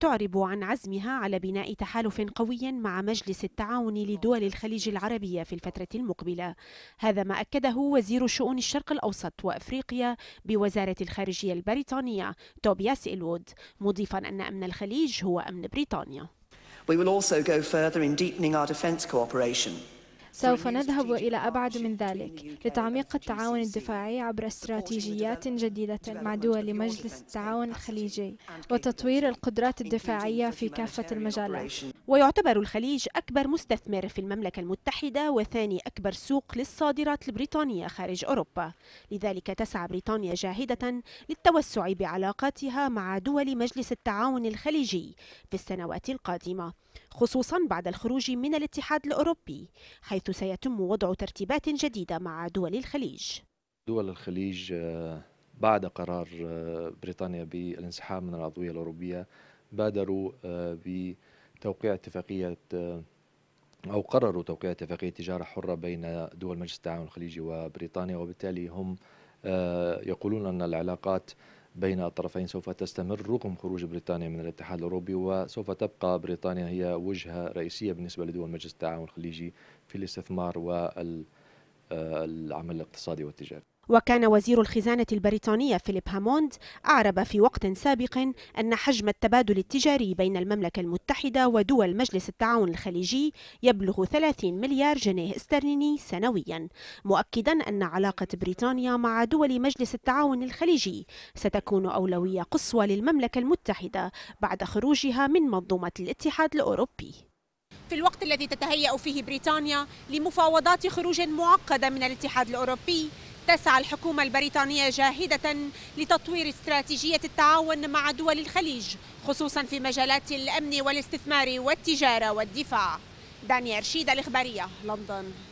تعرب عن عزمها على بناء تحالف قوي مع مجلس التعاون لدول الخليج العربية في الفترة المقبلة هذا ما أكده وزير شؤون الشرق الأوسط وأفريقيا بوزارة الخارجية البريطانية توبياس إلوود مضيفا أن أمن الخليج هو أمن بريطانيا We will also go further in deepening our defence cooperation سوف نذهب إلى أبعد من ذلك لتعميق التعاون الدفاعي عبر استراتيجيات جديدة مع دول مجلس التعاون الخليجي وتطوير القدرات الدفاعية في كافة المجالات ويعتبر الخليج أكبر مستثمر في المملكة المتحدة وثاني أكبر سوق للصادرات البريطانية خارج أوروبا لذلك تسعى بريطانيا جاهدة للتوسع بعلاقاتها مع دول مجلس التعاون الخليجي في السنوات القادمة خصوصا بعد الخروج من الاتحاد الأوروبي حيث حيث سيتم وضع ترتيبات جديدة مع دول الخليج دول الخليج آه، بعد قرار آه، بريطانيا بالانسحاب من العضوية الأوروبية بادروا آه، بتوقيع اتفاقية أو قرروا توقيع اتفاقية تجارة حرة بين دول مجلس التعاون الخليجي وبريطانيا وبالتالي هم يقولون أن العلاقات بين الطرفين سوف تستمر رغم خروج بريطانيا من الاتحاد الأوروبي وسوف تبقى بريطانيا هي وجهة رئيسية بالنسبة لدول مجلس التعاون الخليجي في الاستثمار وال العمل الاقتصادي والتجاري وكان وزير الخزانة البريطانية فيليب هاموند أعرب في وقت سابق أن حجم التبادل التجاري بين المملكة المتحدة ودول مجلس التعاون الخليجي يبلغ 30 مليار جنيه استرليني سنويا مؤكدا أن علاقة بريطانيا مع دول مجلس التعاون الخليجي ستكون أولوية قصوى للمملكة المتحدة بعد خروجها من منظومة الاتحاد الأوروبي في الوقت الذي تتهيأ فيه بريطانيا لمفاوضات خروج معقدة من الاتحاد الأوروبي تسعى الحكومة البريطانية جاهدة لتطوير استراتيجية التعاون مع دول الخليج خصوصا في مجالات الأمن والاستثمار والتجارة والدفاع دانيال رشيد الإخبارية لندن